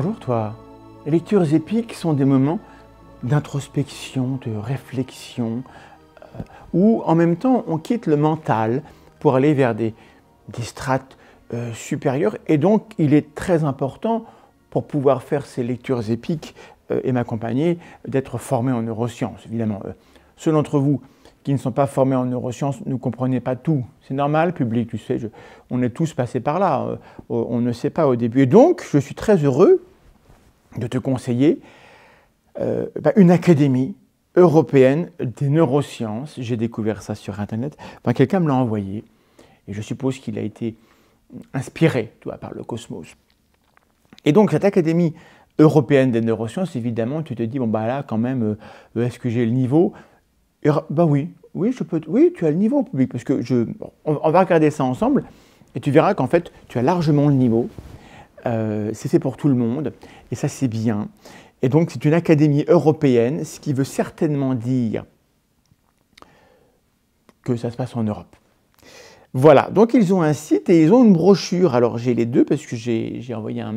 Bonjour toi. Les lectures épiques sont des moments d'introspection, de réflexion, euh, où en même temps on quitte le mental pour aller vers des, strates euh, supérieures. Et donc il est très important pour pouvoir faire ces lectures épiques euh, et m'accompagner d'être formé en neurosciences, évidemment. Ceux d'entre vous qui ne sont pas formés en neurosciences ne comprenez pas tout. C'est normal, public, tu sais, on est tous passés par là. on ne sait pas au début. Et donc, je suis très heureux de te conseiller euh, bah, une académie européenne des neurosciences. J'ai découvert ça sur Internet. Quelqu'un me l'a envoyé. Et je suppose qu'il a été inspiré toi, par le cosmos. Et donc cette académie européenne des neurosciences, évidemment, tu te dis, bon, bah là, quand même, euh, est-ce que j'ai le niveau bah oui, oui, je peux, oui, tu as le niveau public, parce que on va regarder ça ensemble, et tu verras qu'en fait, tu as largement le niveau, euh, c'est fait pour tout le monde, et ça c'est bien. Et donc c'est une académie européenne, ce qui veut certainement dire que ça se passe en Europe. Voilà, donc ils ont un site et ils ont une brochure. Alors j'ai les deux parce que j'ai envoyé un,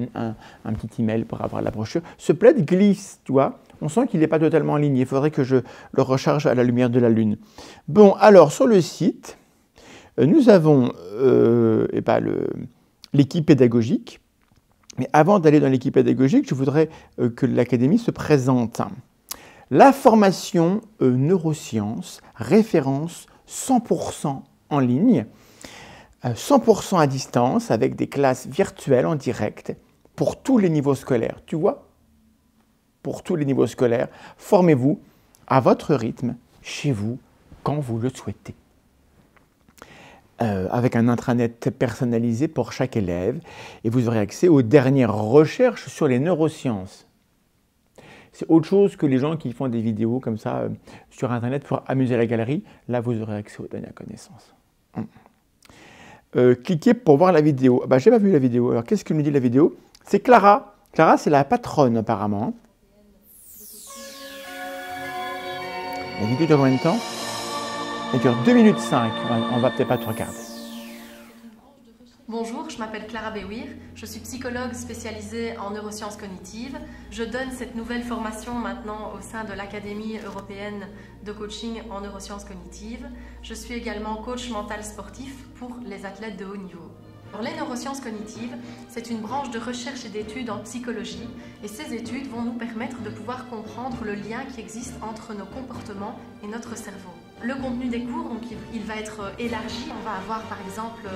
petit email pour avoir la brochure. Ce plaid glisse, tu vois. On sent qu'il n'est pas totalement en ligne. Il faudrait que je le recharge à la lumière de la lune. Bon, alors sur le site, euh, nous avons euh, l'équipe pédagogique mais avant d'aller dans l'équipe pédagogique, je voudrais euh, que l'Académie se présente. La formation euh, neurosciences, référence 100% en ligne, 100% euh, à distance avec des classes virtuelles en direct pour tous les niveaux scolaires. Tu vois Pour tous les niveaux scolaires, formez-vous à votre rythme, chez vous, quand vous le souhaitez. Euh, avec un intranet personnalisé pour chaque élève et vous aurez accès aux dernières recherches sur les neurosciences. C'est autre chose que les gens qui font des vidéos comme ça euh, sur Internet pour amuser la galerie. Là, vous aurez accès aux dernières connaissances. Hum. Euh, cliquez pour voir la vidéo. Ah bah, j'ai pas vu la vidéo. Alors, qu'est-ce que nous dit la vidéo C'est Clara. Clara, c'est la patronne apparemment. La vidéo de combien temps et 2 minutes 5. On va peut-être pas te regarder. Bonjour, je m'appelle Clara Bewir, je suis psychologue spécialisée en neurosciences cognitives. Je donne cette nouvelle formation maintenant au sein de l'Académie européenne de coaching en neurosciences cognitives. Je suis également coach mental sportif pour les athlètes de haut niveau. Alors, les neurosciences cognitives, c'est une branche de recherche et d'études en psychologie et ces études vont nous permettre de pouvoir comprendre le lien qui existe entre nos comportements et notre cerveau le contenu des cours, il, va être euh, élargi. On va avoir par exemple euh,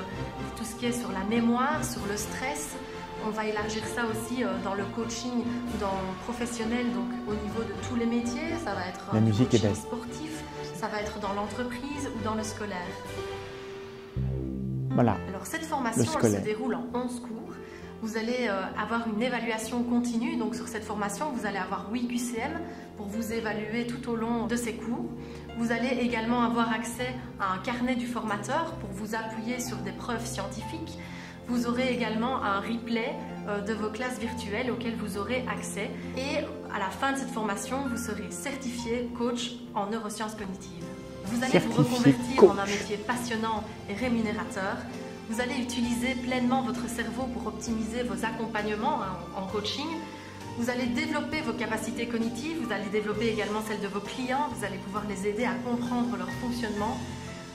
tout ce qui est sur la mémoire, sur le stress. On va élargir ça aussi euh, dans le coaching, dans professionnel, donc au niveau de tous les métiers. Ça va être la musique coaching sportif, ça va être dans l'entreprise ou dans le scolaire. Voilà. Alors cette formation se déroule en 11 cours. Vous allez euh, avoir une évaluation continue. Donc sur cette formation, vous allez avoir 8 QCM pour vous évaluer tout au long de ces cours. Vous allez également avoir accès à un carnet du formateur pour vous appuyer sur des preuves scientifiques. Vous aurez également un replay euh, de vos classes virtuelles auxquelles vous aurez accès. Et à la fin de cette formation, vous serez certifié coach en neurosciences cognitives. Vous allez vous reconvertir en un métier passionnant et rémunérateur vous allez utiliser pleinement votre cerveau pour optimiser vos accompagnements hein, en coaching. Vous allez développer vos capacités cognitives, vous allez développer également celles de vos clients, vous allez pouvoir les aider à comprendre leur fonctionnement.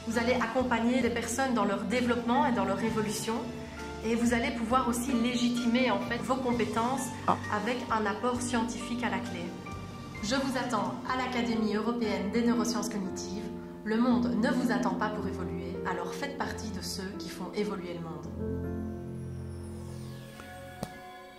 Vous allez accompagner les personnes dans leur développement et dans leur évolution. Et vous allez pouvoir aussi légitimer en fait vos compétences ah. avec un apport scientifique à la clé. Je vous attends à l'Académie européenne des neurosciences cognitives. Le monde ne vous attend pas pour évoluer alors faites partie de ceux qui font évoluer le monde.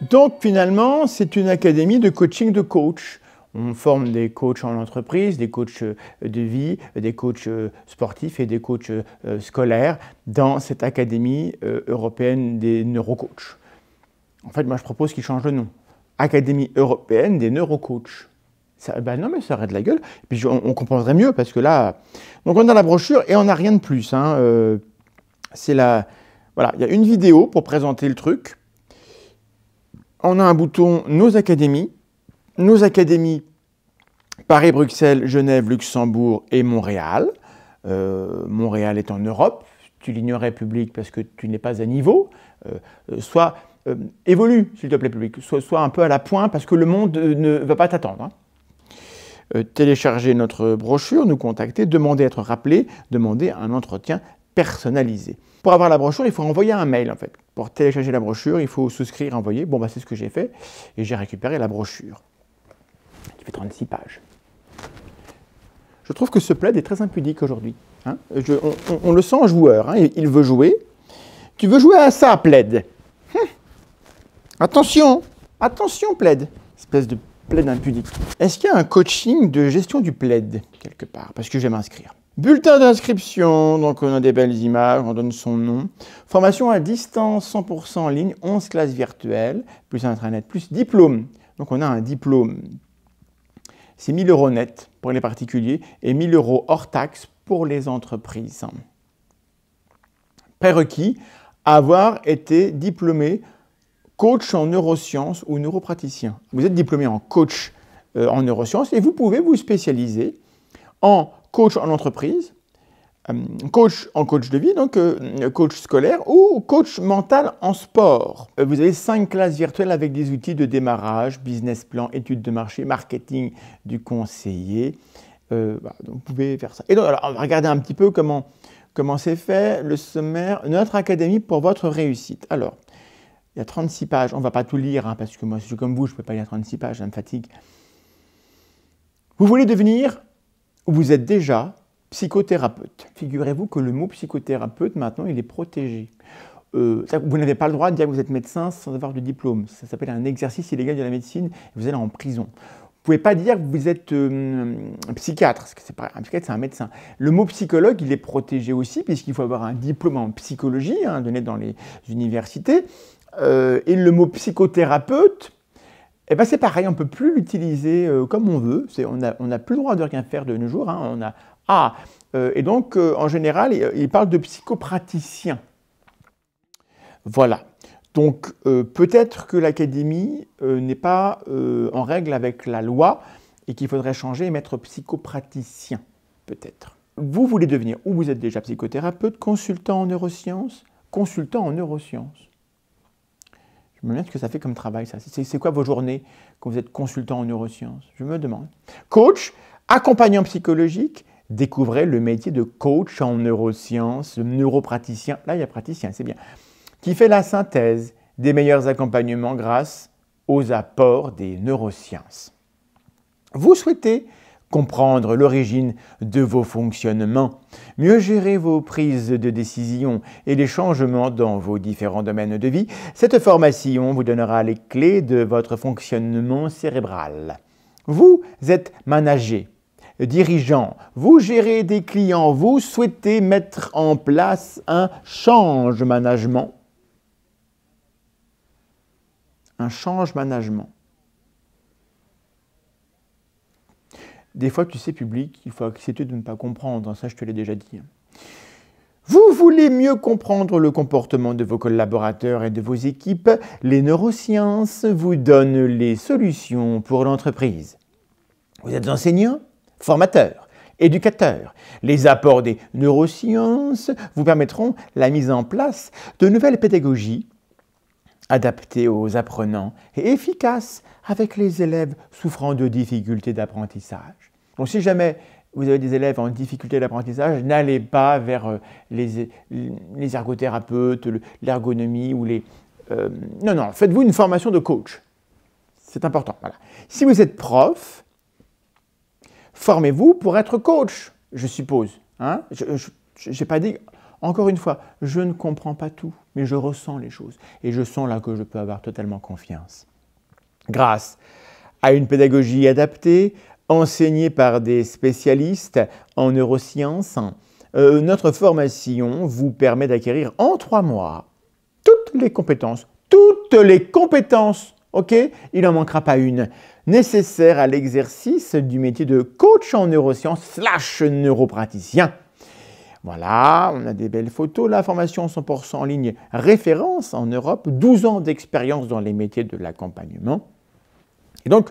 Donc finalement, c'est une académie de coaching de coach. On forme des coachs en entreprise, des coachs euh, de vie, des coachs euh, sportifs et des coachs euh, scolaires dans cette académie européenne des neurocoachs. En fait, moi je propose qu'ils changent le nom. Académie européenne des neurocoachs ben non, mais ça aurait de la gueule. puis on, comprendrait mieux parce que là. Donc on est dans la brochure et on n'a rien de plus. Hein. Euh, c'est la. Voilà, il y a une vidéo pour présenter le truc. On a un bouton Nos académies. Nos académies Paris, Bruxelles, Genève, Luxembourg et Montréal. Euh, Montréal est en Europe. Tu l'ignorais public parce que tu n'es pas à niveau. Euh, soit. évolue, s'il te plaît, public. soit un peu à la pointe parce que le monde ne va pas t'attendre. Hein. Euh, télécharger notre brochure, nous contacter, demander à être rappelé, demander un entretien personnalisé. Pour avoir la brochure, il faut envoyer un mail en fait. Pour télécharger la brochure, il faut souscrire, envoyer. Bon, bah, c'est ce que j'ai fait et j'ai récupéré la brochure qui fait 36 pages. Je trouve que ce plaid est très impudique aujourd'hui. Hein. on, le sent en joueur, hein. il, veut jouer. Tu veux jouer à ça, plaid hum. Attention Attention, plaid Espèce de plaid impudique. Est-ce qu'il y a un coaching de gestion du plaid quelque part Parce que j'aime m'inscrire Bulletin d'inscription, donc on a des belles images, on donne son nom. Formation à distance, 100% en ligne, 11 classes virtuelles, plus intranet, plus diplôme. Donc on a un diplôme. C'est 1000 euros net pour les particuliers et 1000 euros hors taxe pour les entreprises. Prérequis, avoir été diplômé coach en neurosciences ou neuropraticien. Vous êtes diplômé en coach euh, en neurosciences et vous pouvez vous spécialiser en coach en entreprise, euh, coach en coach de vie, donc euh, coach scolaire ou coach mental en sport. Vous avez cinq classes virtuelles avec des outils de démarrage, business plan, études de marché, marketing du conseiller. vous pouvez faire ça. Et donc, alors, regarder un petit peu comment comment c'est fait, le sommaire, notre académie pour votre réussite. Alors, il y a 36 pages. On ne va pas tout lire, hein, parce que moi, je suis comme vous, je ne peux pas lire 36 pages, ça me fatigue. Vous voulez devenir, ou vous êtes déjà, psychothérapeute. Figurez-vous que le mot psychothérapeute, maintenant, il est protégé. Euh, vous n'avez pas le droit de dire que vous êtes médecin sans avoir de diplôme. Ça s'appelle un exercice illégal de la médecine. vous allez en prison. Vous ne pouvez pas dire que vous êtes euh, hum, psychiatre, parce que c'est pas un psychiatre, c'est un médecin. Le mot psychologue, il est protégé aussi, puisqu'il faut avoir un diplôme en psychologie, hein, donné dans les universités. Euh, et le mot psychothérapeute, eh ben c'est pareil, on ne peut plus l'utiliser euh, comme on veut. on n'a plus le droit de rien faire de nos jours. Hein. on a ah, et donc en général, il, parle de psychopraticien. Voilà. Donc peut-être que l'académie n'est pas en règle avec la loi et qu'il faudrait changer et mettre psychopraticien, peut-être. Vous voulez devenir ou vous êtes déjà psychothérapeute, consultant en neurosciences, consultant en neurosciences. Je me demande ce que ça fait comme travail, ça. C'est quoi vos journées quand vous êtes consultant en neurosciences Je me demande. Coach, accompagnant psychologique, découvrez le métier de coach en neurosciences, neuropraticien. Là, il y a praticien, c'est bien. Qui fait la synthèse des meilleurs accompagnements grâce aux apports des neurosciences. Vous souhaitez comprendre l'origine de vos fonctionnements, mieux gérer vos prises de décision et les changements dans vos différents domaines de vie, cette formation vous donnera les clés de votre fonctionnement cérébral. Vous êtes manager, dirigeant, vous gérez des clients, vous souhaitez mettre en place un change management. Un change management. Des fois, tu sais, public, il faut accepter de ne pas comprendre. Ça, je te l'ai déjà dit. Vous voulez mieux comprendre le comportement de vos collaborateurs et de vos équipes Les neurosciences vous donnent les solutions pour l'entreprise. Vous êtes enseignant, formateur, éducateur. Les apports des neurosciences vous permettront la mise en place de nouvelles pédagogies adapté aux apprenants et efficace avec les élèves souffrant de difficultés d'apprentissage. Donc si jamais vous avez des élèves en difficulté d'apprentissage, n'allez pas vers euh, les, ergothérapeutes, l'ergonomie ou les... Euh, non, non, faites-vous une formation de coach. C'est important. Si vous êtes prof, formez-vous pour être coach, je suppose. Hein je n'ai pas dit encore une fois, je ne comprends pas tout, mais je ressens les choses et je sens là que je peux avoir totalement confiance. Grâce à une pédagogie adaptée, enseignée par des spécialistes en neurosciences, euh, notre formation vous permet d'acquérir en trois mois toutes les compétences, toutes les compétences, ok Il n'en manquera pas une, nécessaire à l'exercice du métier de coach en neurosciences slash neuropraticien. Voilà, on a des belles photos. La formation 100% en ligne, référence en Europe, 12 ans d'expérience dans les métiers de l'accompagnement. Et donc,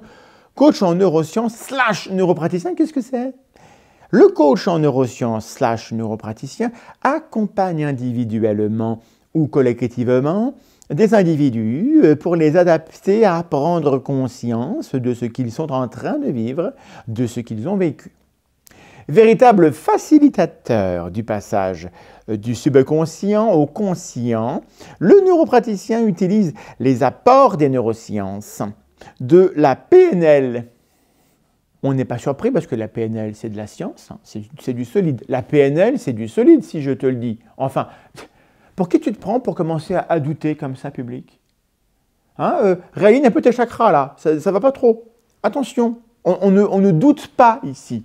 coach en neurosciences slash neuropraticien, qu'est-ce que c'est Le coach en neurosciences slash neuropraticien accompagne individuellement ou collectivement des individus pour les adapter à prendre conscience de ce qu'ils sont en train de vivre, de ce qu'ils ont vécu véritable facilitateur du passage du subconscient au conscient, le neuropraticien utilise les apports des neurosciences, de la PNL. On n'est pas surpris parce que la PNL, c'est de la science, hein, c'est du solide. La PNL, c'est du solide, si je te le dis. Enfin, pour qui tu te prends pour commencer à, douter comme ça, public hein, euh, Réaligne un peu tes chakras, là, ça ne va pas trop. Attention, ne, on ne doute pas ici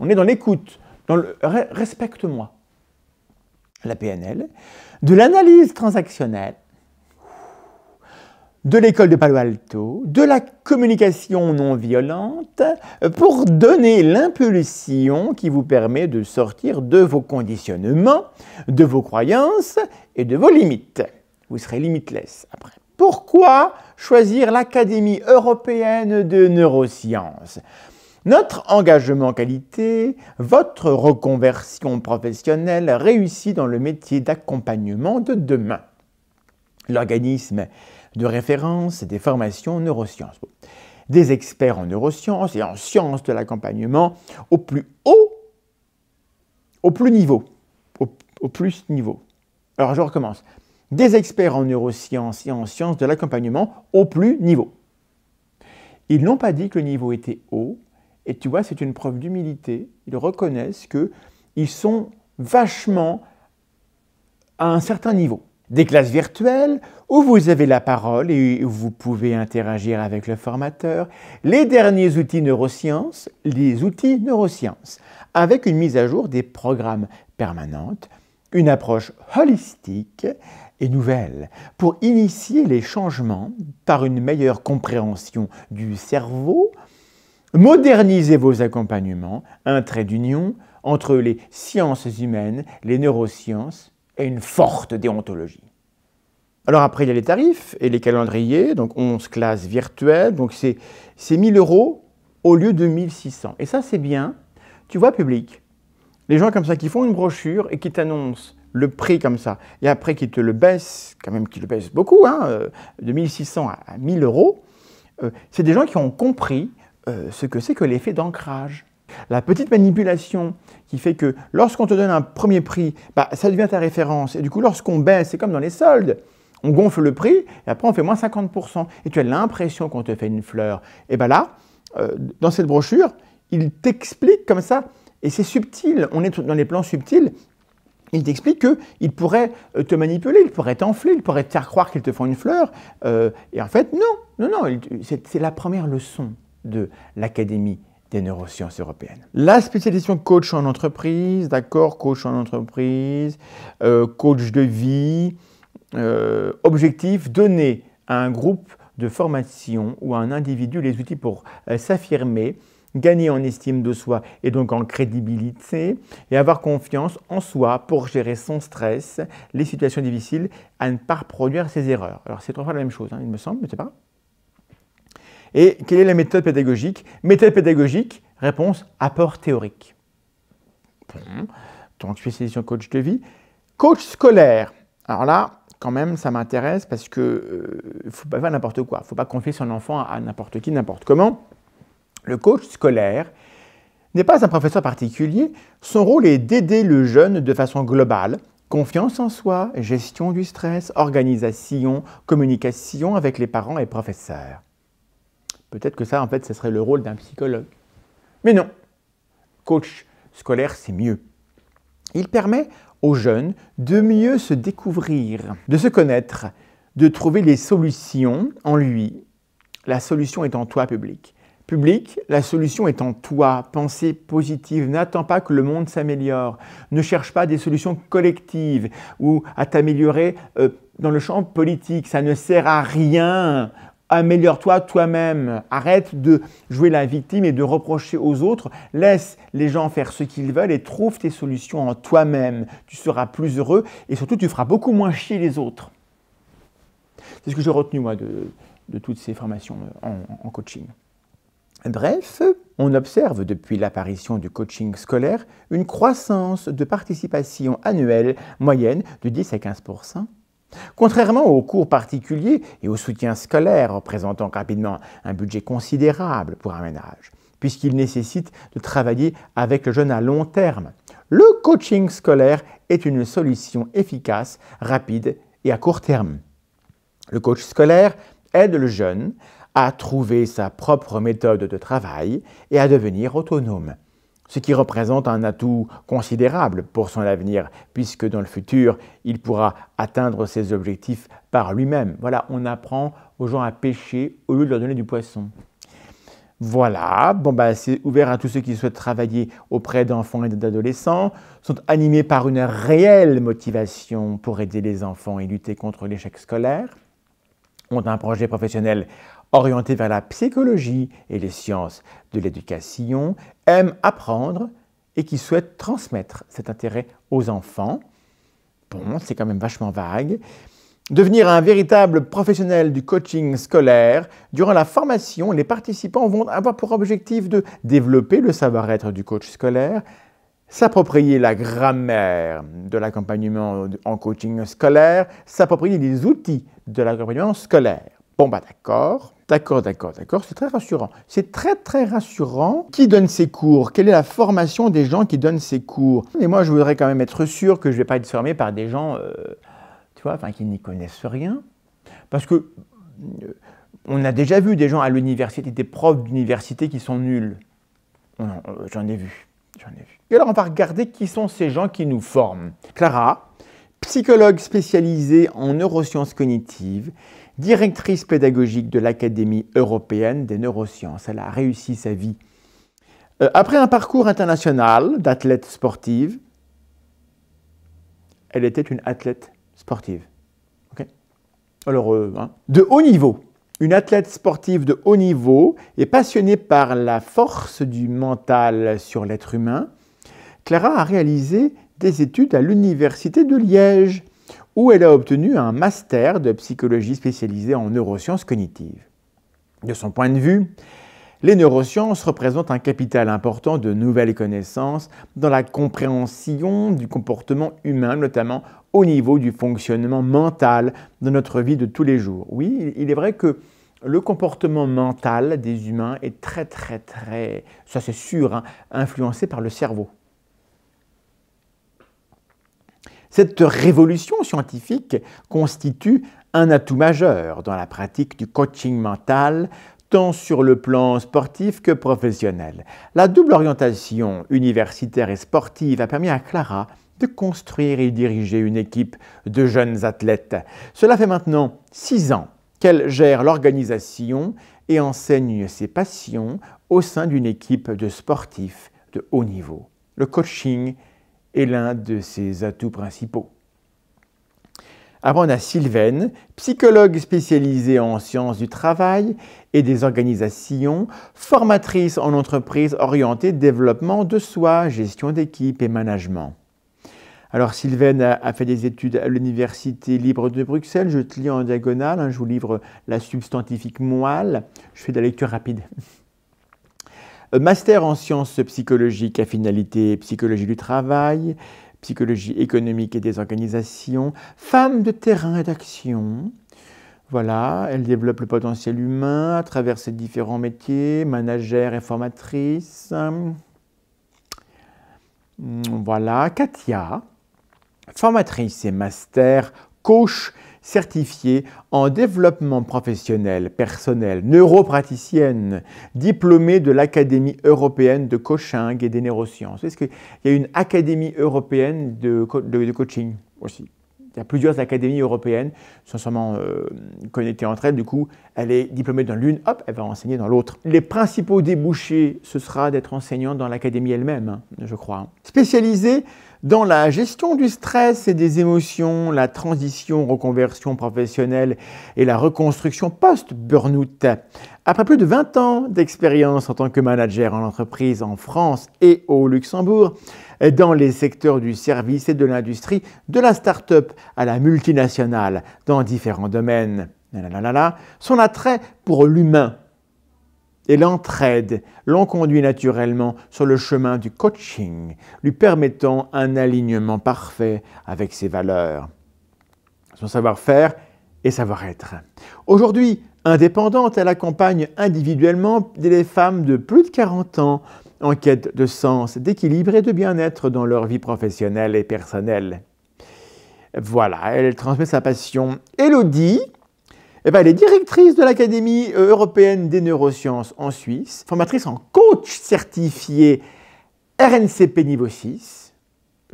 on est dans l'écoute, dans le respecte-moi, la PNL, de l'analyse transactionnelle, de l'école de Palo Alto, de la communication non violente, pour donner l'impulsion qui vous permet de sortir de vos conditionnements, de vos croyances et de vos limites. Vous serez limitless après. Pourquoi choisir l'Académie européenne de neurosciences notre engagement qualité, votre reconversion professionnelle réussie dans le métier d'accompagnement de demain. L'organisme de référence des formations neurosciences. Des experts en neurosciences et en sciences de l'accompagnement au plus haut, au plus niveau, au plus niveau. Alors je recommence. Des experts en neurosciences et en sciences de l'accompagnement au plus niveau. Ils n'ont pas dit que le niveau était haut, et tu vois, c'est une preuve d'humilité. Ils reconnaissent qu'ils sont vachement à un certain niveau. Des classes virtuelles où vous avez la parole et où vous pouvez interagir avec le formateur. Les derniers outils neurosciences, les outils neurosciences, avec une mise à jour des programmes permanentes, une approche holistique et nouvelle pour initier les changements par une meilleure compréhension du cerveau, Modernisez vos accompagnements, un trait d'union entre les sciences humaines, les neurosciences et une forte déontologie. Alors après, il y a les tarifs et les calendriers, donc 11 classes virtuelles, donc c'est 1000 euros au lieu de 1600. Et ça, c'est bien. Tu vois, public, les gens comme ça qui font une brochure et qui t'annoncent le prix comme ça, et après qui te le baissent, quand même qui le baissent beaucoup, hein, euh, de 1600 à 1000 euros, euh, c'est des gens qui ont compris euh, ce que c'est que l'effet d'ancrage. La petite manipulation qui fait que lorsqu'on te donne un premier prix, bah, ça devient ta référence. Et du coup, lorsqu'on baisse, c'est comme dans les soldes. On gonfle le prix et après on fait moins 50%. Et tu as l'impression qu'on te fait une fleur. Et bien bah là, euh, dans cette brochure, il t'explique comme ça. Et c'est subtil. On est dans les plans subtils. Il t'explique qu'il pourrait euh, te manipuler, il pourrait t'enfler, il pourrait te faire croire qu'il te font une fleur. et en fait, non, non, non, c'est la première leçon de l'Académie des neurosciences européennes. La spécialisation coach en entreprise, d'accord, coach en entreprise, euh, coach de vie, euh, objectif, donner à un groupe de formation ou à un individu les outils pour euh, s'affirmer, gagner en estime de soi et donc en crédibilité, et avoir confiance en soi pour gérer son stress, les situations difficiles, à ne pas reproduire ses erreurs. Alors c'est trois fois la même chose, hein, il me semble, je ne pas. Et quelle est la méthode pédagogique Méthode pédagogique, réponse, apport théorique. Bon. Donc spécialisation coach de vie. Coach scolaire. Alors là, quand même, ça m'intéresse parce que ne euh, faut pas faire n'importe quoi. Il ne faut pas confier son enfant à n'importe qui, n'importe comment. Le coach scolaire n'est pas un professeur particulier. Son rôle est d'aider le jeune de façon globale. Confiance en soi, gestion du stress, organisation, communication avec les parents et professeurs. Peut-être que ça, en fait, ce serait le rôle d'un psychologue. Mais non, coach scolaire, c'est mieux. Il permet aux jeunes de mieux se découvrir, de se connaître, de trouver les solutions en lui. La solution est en toi, public. Public, la solution est en toi. Pensée positive. N'attends pas que le monde s'améliore. Ne cherche pas des solutions collectives ou à t'améliorer euh, dans le champ politique. Ça ne sert à rien améliore-toi toi-même. Arrête de jouer la victime et de reprocher aux autres. Laisse les gens faire ce qu'ils veulent et trouve tes solutions en toi-même. Tu seras plus heureux et surtout tu feras beaucoup moins chier les autres. C'est ce que j'ai retenu moi de, toutes ces formations euh, en, en coaching. Bref, on observe depuis l'apparition du coaching scolaire une croissance de participation annuelle moyenne de 10 à 15 Contrairement aux cours particuliers et au soutien scolaire représentant rapidement un budget considérable pour un ménage, puisqu'il nécessite de travailler avec le jeune à long terme, le coaching scolaire est une solution efficace, rapide et à court terme. Le coach scolaire aide le jeune à trouver sa propre méthode de travail et à devenir autonome ce qui représente un atout considérable pour son avenir, puisque dans le futur, il pourra atteindre ses objectifs par lui-même. Voilà, on apprend aux gens à pêcher au lieu de leur donner du poisson. Voilà, bon bah, c'est ouvert à tous ceux qui souhaitent travailler auprès d'enfants et d'adolescents, sont animés par une réelle motivation pour aider les enfants et lutter contre l'échec scolaire, ont un projet professionnel orienté vers la psychologie et les sciences de l'éducation, aime apprendre et qui souhaite transmettre cet intérêt aux enfants. Bon, c'est quand même vachement vague. Devenir un véritable professionnel du coaching scolaire, durant la formation, les participants vont avoir pour objectif de développer le savoir-être du coach scolaire, s'approprier la grammaire de l'accompagnement en coaching scolaire, s'approprier les outils de l'accompagnement scolaire. Bon, bah d'accord. D'accord, d'accord, d'accord, c'est très rassurant. C'est très, très rassurant. Qui donne ces cours Quelle est la formation des gens qui donnent ces cours Et moi, je voudrais quand même être sûr que je ne vais pas être formé par des gens, euh, tu vois, enfin, qui n'y connaissent rien. Parce que euh, on a déjà vu des gens à l'université, des profs d'université qui sont nuls. Euh, j'en ai vu. J'en ai vu. Et alors, on va regarder qui sont ces gens qui nous forment. Clara, psychologue spécialisée en neurosciences cognitives directrice pédagogique de l'Académie européenne des neurosciences. Elle a réussi sa vie. Euh, après un parcours international d'athlète sportive, elle était une athlète sportive. Alors, euh, hein, de haut niveau. Une athlète sportive de haut niveau et passionnée par la force du mental sur l'être humain, Clara a réalisé des études à l'Université de Liège où elle a obtenu un master de psychologie spécialisée en neurosciences cognitives. De son point de vue, les neurosciences représentent un capital important de nouvelles connaissances dans la compréhension du comportement humain, notamment au niveau du fonctionnement mental de notre vie de tous les jours. Oui, il est vrai que le comportement mental des humains est très très très, ça c'est sûr, hein, influencé par le cerveau. Cette révolution scientifique constitue un atout majeur dans la pratique du coaching mental, tant sur le plan sportif que professionnel. La double orientation universitaire et sportive a permis à Clara de construire et diriger une équipe de jeunes athlètes. Cela fait maintenant six ans qu'elle gère l'organisation et enseigne ses passions au sein d'une équipe de sportifs de haut niveau. Le coaching est l'un de ses atouts principaux. Avant, on a Sylvaine, psychologue spécialisée en sciences du travail et des organisations, formatrice en entreprise orientée développement de soi, gestion d'équipe et management. Alors Sylvaine a, fait des études à l'Université libre de Bruxelles. Je te lis en diagonale, hein, je vous livre la substantifique moelle. Je fais de la lecture rapide. Euh, master en sciences psychologiques à finalité psychologie du travail, psychologie économique et des organisations, femme de terrain et d'action. Voilà, elle développe le potentiel humain à travers ses différents métiers, managère et formatrice. Voilà, Katia, formatrice et master, coach certifiée en développement professionnel, personnel, neuropraticienne, diplômée de l'Académie européenne de coaching et des neurosciences. Est-ce qu'il y a une Académie européenne de, coaching aussi il y a plusieurs académies européennes sont sûrement euh, connectées entre elles. Du coup, elle est diplômée dans l'une, hop, elle va enseigner dans l'autre. Les principaux débouchés, ce sera d'être enseignant dans l'académie elle-même, hein, je crois. Spécialisée dans la gestion du stress et des émotions, la transition, reconversion professionnelle et la reconstruction post-burnout. Après plus de 20 ans d'expérience en tant que manager en entreprise en France et au Luxembourg, dans les secteurs du service et de l'industrie, de la start-up à la multinationale, dans différents domaines. Son attrait pour l'humain et l'entraide l'ont conduit naturellement sur le chemin du coaching, lui permettant un alignement parfait avec ses valeurs, son savoir-faire et savoir-être. Aujourd'hui, indépendante, elle accompagne individuellement des femmes de plus de 40 ans en quête de sens, d'équilibre et de bien-être dans leur vie professionnelle et personnelle. Voilà, elle transmet sa passion. Elodie, eh ben, elle est directrice de l'Académie euh, européenne des neurosciences en Suisse, formatrice en coach certifié RNCP niveau 6.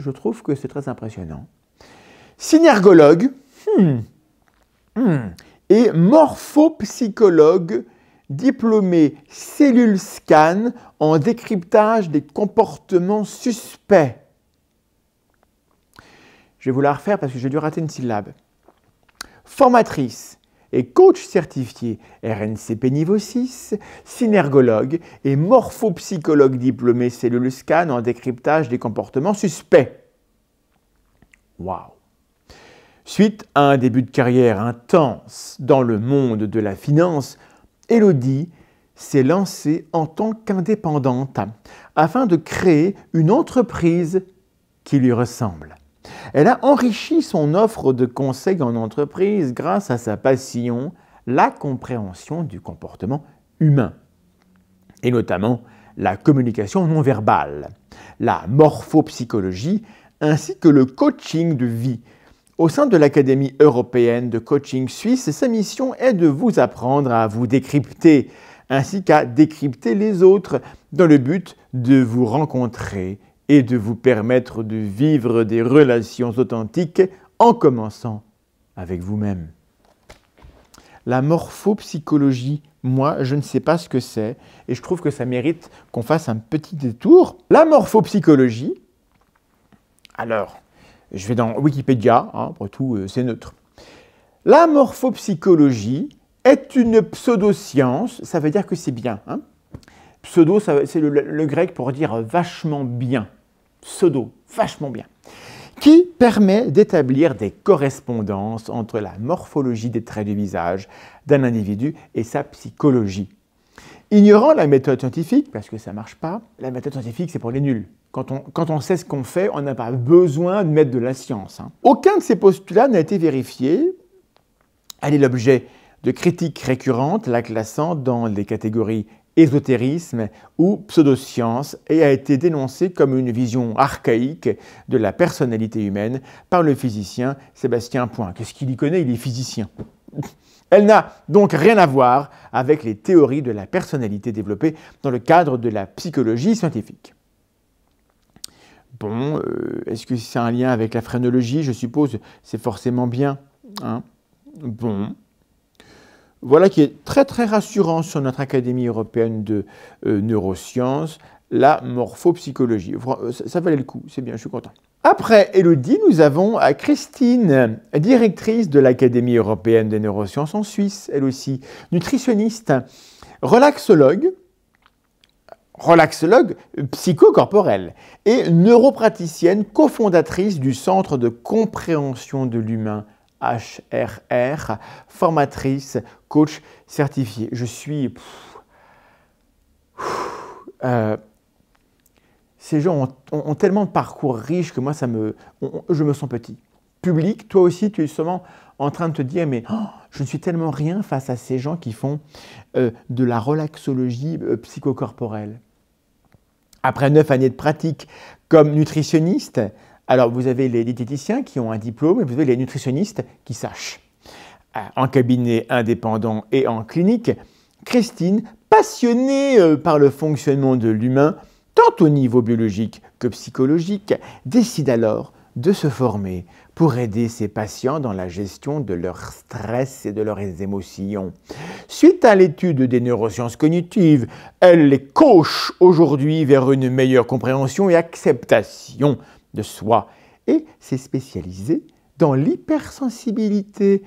Je trouve que c'est très impressionnant. Synergologue hmm, hmm, et morphopsychologue diplômée cellule scan en décryptage des comportements suspects. Je vais vous la refaire parce que j'ai dû rater une syllabe. Formatrice et coach certifié RNCP niveau 6, synergologue et morphopsychologue diplômé cellule en décryptage des comportements suspects. Waouh Suite à un début de carrière intense dans le monde de la finance, Elodie s'est lancée en tant qu'indépendante afin de créer une entreprise qui lui ressemble. Elle a enrichi son offre de conseils en entreprise grâce à sa passion, la compréhension du comportement humain, et notamment la communication non verbale, la morphopsychologie, ainsi que le coaching de vie. Au sein de l'Académie européenne de coaching suisse, sa mission est de vous apprendre à vous décrypter, ainsi qu'à décrypter les autres, dans le but de vous rencontrer et de vous permettre de vivre des relations authentiques en commençant avec vous-même. La morphopsychologie, moi, je ne sais pas ce que c'est et je trouve que ça mérite qu'on fasse un petit détour. La morphopsychologie, alors, je vais dans Wikipédia, hein, pour tout, euh, c'est neutre. La morphopsychologie est une pseudo-science, ça veut dire que c'est bien. Hein. pseudo, c'est le, grec pour dire vachement bien pseudo, vachement bien, qui permet d'établir des correspondances entre la morphologie des traits du visage d'un individu et sa psychologie. Ignorant la méthode scientifique, parce que ça ne marche pas, la méthode scientifique c'est pour les nuls. Quand on, quand on sait ce qu'on fait, on n'a pas besoin de mettre de la science. Hein. Aucun de ces postulats n'a été vérifié. Elle est l'objet de critiques récurrentes, la classant dans les catégories ésotérisme ou pseudoscience et a été dénoncée comme une vision archaïque de la personnalité humaine par le physicien Sébastien Point. Qu'est-ce qu'il y connaît Il est physicien. Elle n'a donc rien à voir avec les théories de la personnalité développées dans le cadre de la psychologie scientifique. Bon, euh, est-ce que c'est un lien avec la phrénologie Je suppose, c'est forcément bien. Hein? bon. Voilà qui est très très rassurant sur notre Académie européenne de euh, neurosciences, la morphopsychologie. Euh, ça, valait le coup, c'est bien, je suis content. Après Elodie, nous avons euh, Christine, directrice de l'Académie européenne des neurosciences en Suisse, elle aussi, nutritionniste, relaxologue, relaxologue psychocorporelle et neuropraticienne cofondatrice du Centre de compréhension de l'humain HRR, formatrice, coach certifiée. Je suis... Euh, ces gens ont, tellement de parcours riches que moi, ça me, je me sens petit. Public, toi aussi, tu es sûrement en train de te dire, mais oh, je ne suis tellement rien face à ces gens qui font euh, de la relaxologie euh, psychocorporelle. Après neuf années de pratique comme nutritionniste, alors vous avez les diététiciens qui ont un diplôme et vous avez les nutritionnistes qui sachent. Euh, en cabinet indépendant et en clinique, Christine, passionnée euh, par le fonctionnement de l'humain, tant au niveau biologique que psychologique, décide alors de se former pour aider ses patients dans la gestion de leur stress et de leurs émotions. Suite à l'étude des neurosciences cognitives, elle les coche aujourd'hui vers une meilleure compréhension et acceptation de soi et s'est spécialisée dans l'hypersensibilité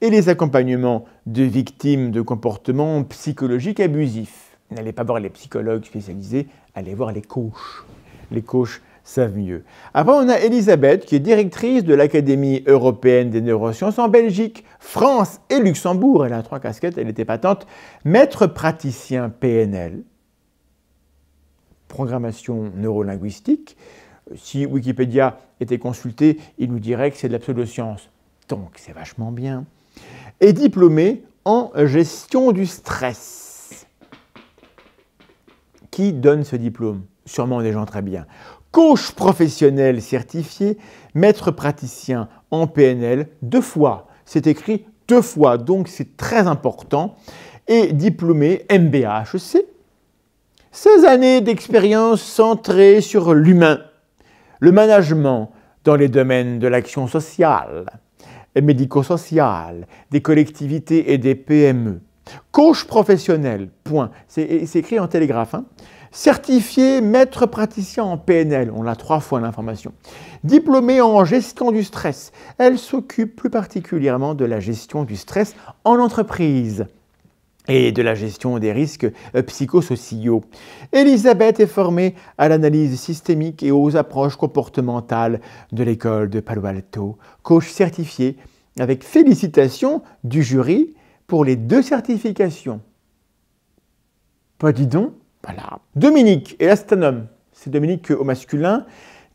et les accompagnements de victimes de comportements psychologiques abusifs. N'allez pas voir les psychologues spécialisés, allez voir les coachs. Les coachs savent mieux. Après, on a Elisabeth, qui est directrice de l'Académie européenne des neurosciences en Belgique, France et Luxembourg. Elle a trois casquettes, elle était patente. Maître praticien PNL, programmation neurolinguistique, euh, si Wikipédia était consulté, il nous dirait que c'est de la science. Donc c'est vachement bien. Et diplômé en gestion du stress. Qui donne ce diplôme Sûrement des gens très bien. Coach professionnel certifié, maître praticien en PNL, deux fois. C'est écrit deux fois, donc c'est très important. Et diplômé MBHC. c'est 16 années d'expérience centrée sur l'humain le management dans les domaines de l'action sociale, et médico social des collectivités et des PME. Coach professionnel, point. C'est écrit en télégraphe. Hein. Certifié maître praticien en PNL, on a trois fois l'information. Diplômée en gestion du stress, elle s'occupe plus particulièrement de la gestion du stress en entreprise et de la gestion des risques euh, psychosociaux. Elisabeth est formée à l'analyse systémique et aux approches comportementales de l'école de Palo Alto, coach certifié avec félicitations du jury pour les deux certifications. Pas bah, dis donc, voilà. Dominique est homme, c'est Dominique au masculin,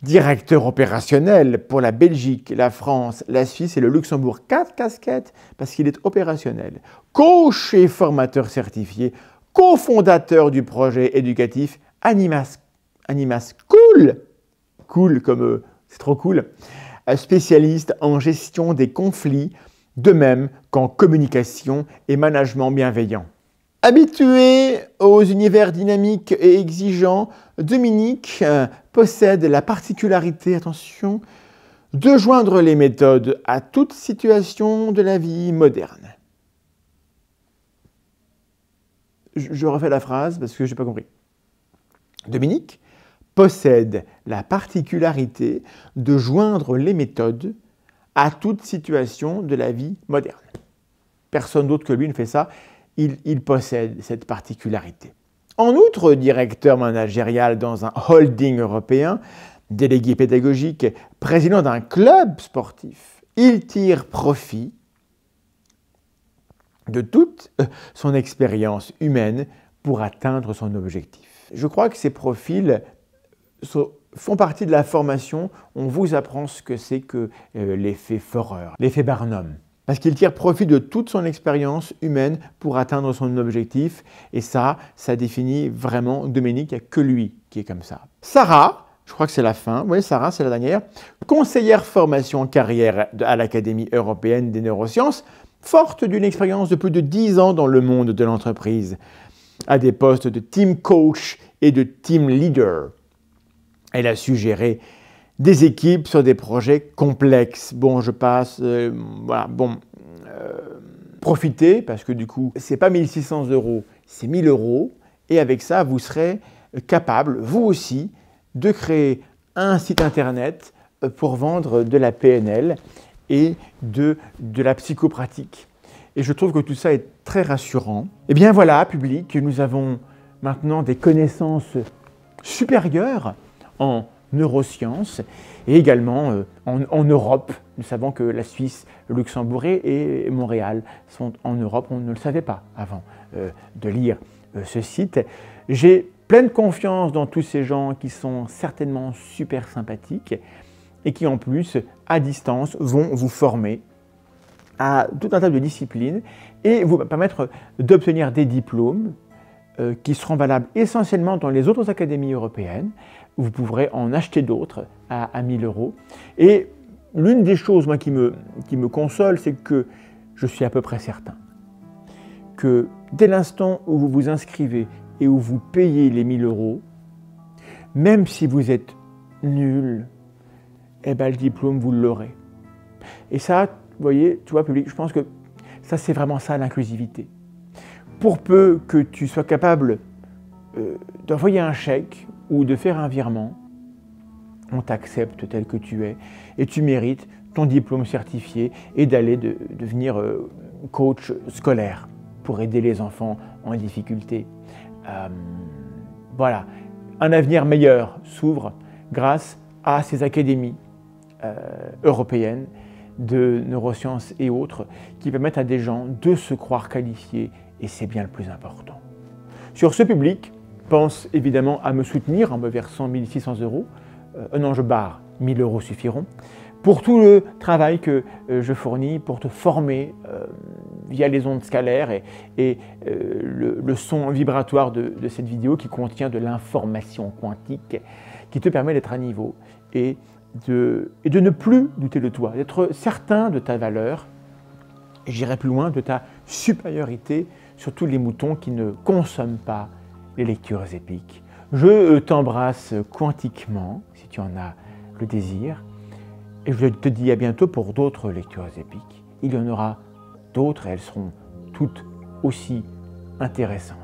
directeur opérationnel pour la Belgique, la France, la Suisse et le Luxembourg. Quatre casquettes parce qu'il est opérationnel coach et formateur certifié, cofondateur du projet éducatif Animas, Cool, cool comme euh, c'est trop cool, euh, spécialiste en gestion des conflits, de même qu'en communication et management bienveillant. Habitué aux univers dynamiques et exigeants, Dominique euh, possède la particularité, attention, de joindre les méthodes à toute situation de la vie moderne. je refais la phrase parce que je n'ai pas compris. Dominique possède la particularité de joindre les méthodes à toute situation de la vie moderne. Personne d'autre que lui ne fait ça. Il, il, possède cette particularité. En outre, directeur managérial dans un holding européen, délégué pédagogique, président d'un club sportif, il tire profit de toute euh, son expérience humaine pour atteindre son objectif. Je crois que ces profils font partie de la formation, on vous apprend ce que c'est que euh, l'effet Forer, l'effet Barnum. Parce qu'il tire profit de toute son expérience humaine pour atteindre son objectif. Et ça, ça définit vraiment Dominique, il n'y a que lui qui est comme ça. Sarah, je crois que c'est la fin, oui, Sarah, c'est la dernière, conseillère formation en carrière à l'Académie européenne des neurosciences forte d'une expérience de plus de 10 ans dans le monde de l'entreprise, à des postes de team coach et de team leader. Elle a su gérer des équipes sur des projets complexes. Bon, je passe, euh, voilà, bon, euh, profitez parce que du coup, c'est pas 1600 euros, c'est 1000 euros, et avec ça, vous serez capable, vous aussi, de créer un site internet euh, pour vendre de la PNL et de, de la psychopratique. Et je trouve que tout ça est très rassurant. Et eh bien voilà, public, nous avons maintenant des connaissances supérieures en neurosciences et également euh, en, en, Europe. Nous savons que la Suisse, le Luxembourg et, Montréal sont en Europe. On ne le savait pas avant euh, de lire euh, ce site. J'ai pleine confiance dans tous ces gens qui sont certainement super sympathiques et qui en plus, à distance, vont vous former à tout un tas de disciplines et vous permettre d'obtenir des diplômes euh, qui seront valables essentiellement dans les autres académies européennes. Vous pourrez en acheter d'autres à, 1000 euros. Et l'une des choses qui, me, qui me console, c'est que je suis à peu près certain que dès l'instant où vous vous inscrivez et où vous payez les 1000 euros, même si vous êtes nul, eh ben, le diplôme, vous l'aurez. Et ça, vous voyez, tu vois, public, je pense que ça, c'est vraiment ça, l'inclusivité. Pour peu que tu sois capable euh, d'envoyer un chèque ou de faire un virement, on t'accepte tel que tu es et tu mérites ton diplôme certifié et d'aller devenir euh, coach scolaire pour aider les enfants en difficulté. Euh, voilà, un avenir meilleur s'ouvre grâce à ces académies euh, européenne, de neurosciences et autres, qui permettent à des gens de se croire qualifiés, et c'est bien le plus important. Sur ce public, pense évidemment à me soutenir en me versant 1600 euros, non euh, un je barre, 1000 euros suffiront, pour tout le travail que euh, je fournis pour te former via les ondes scalaires et, le, son vibratoire de, de cette vidéo qui contient de l'information quantique qui te permet d'être à niveau et et de ne plus douter de toi, d'être certain de ta valeur, et j'irai plus loin, de ta supériorité sur tous les moutons qui ne consomment pas les lectures épiques. Je euh, t'embrasse quantiquement, si tu en as le désir, et je te dis à bientôt pour d'autres lectures épiques. Il y en aura d'autres et elles seront toutes aussi intéressantes.